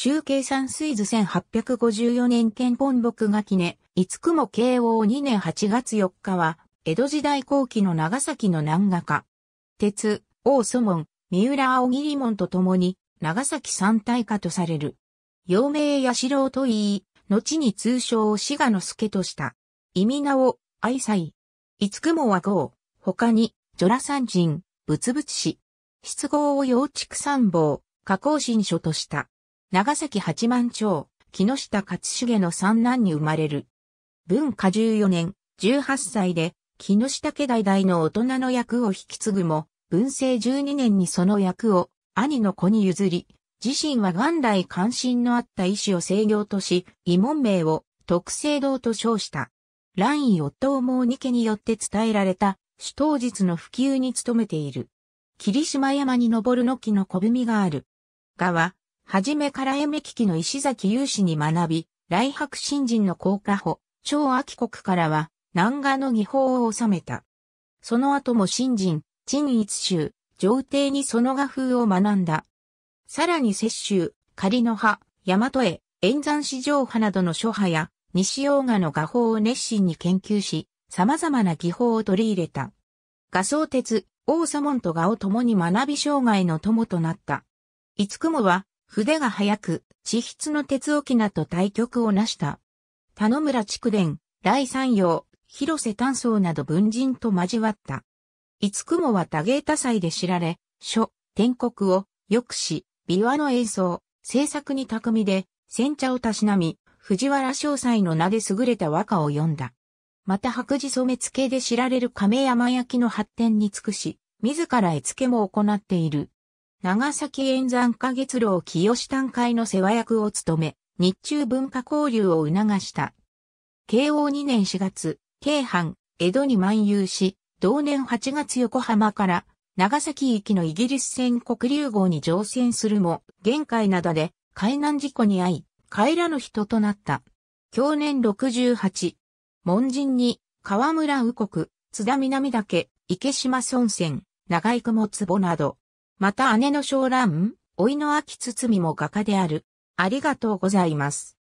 集計算水図1854年県本木が記念、いつくも慶応2年8月4日は、江戸時代後期の長崎の南画家。鉄、大祖門、三浦青桐門と共に、長崎三大家とされる。陽明八郎と言い、後に通称を志賀之助とした。意味名を、愛妻。いつくもは豪、他に、女羅三人、仏仏師。失語を幼畜三坊、加工新書とした。長崎八幡町、木下勝重の三男に生まれる。文化14年、18歳で、木下家代々の大人の役を引き継ぐも、文政12年にその役を兄の子に譲り、自身は元来関心のあった医師を制御とし、異問名を特制堂と称した。乱医夫をもう二家によって伝えられた、主当日の普及に努めている。霧島山に登るの木の小踏みがある。がは、はじめからえめききの石崎雄氏に学び、来白新人の高家保、超秋国からは、南画の技法を収めた。その後も新人、陳一州、上帝にその画風を学んだ。さらに雪州、仮の葉、大和絵、円山市場派などの諸派や、西洋画の画法を熱心に研究し、様々な技法を取り入れた。画相鉄、王左門と画を共に学び障害の友となった。いつくもは、筆が早く、地筆の鉄沖縄と対局を成した。田野村畜伝、来山陽、広瀬丹僧など文人と交わった。五雲は多芸多彩で知られ、書、天国を、くし、琵琶の演奏、制作に巧みで、煎茶をたしなみ、藤原詳細の名で優れた和歌を読んだ。また白磁染付で知られる亀山焼きの発展に尽くし、自ら絵付けも行っている。長崎沿山花月楼清志短会の世話役を務め、日中文化交流を促した。慶応2年4月、京阪、江戸に漫遊し、同年8月横浜から長崎行きのイギリス船国流号に乗船するも、玄海灘で海難事故に遭い、帰らぬ人となった。去年68、門人に河村右国、津田南岳、池島村船、長井雲壺など、また姉の小蘭、老いの秋包みも画家である。ありがとうございます。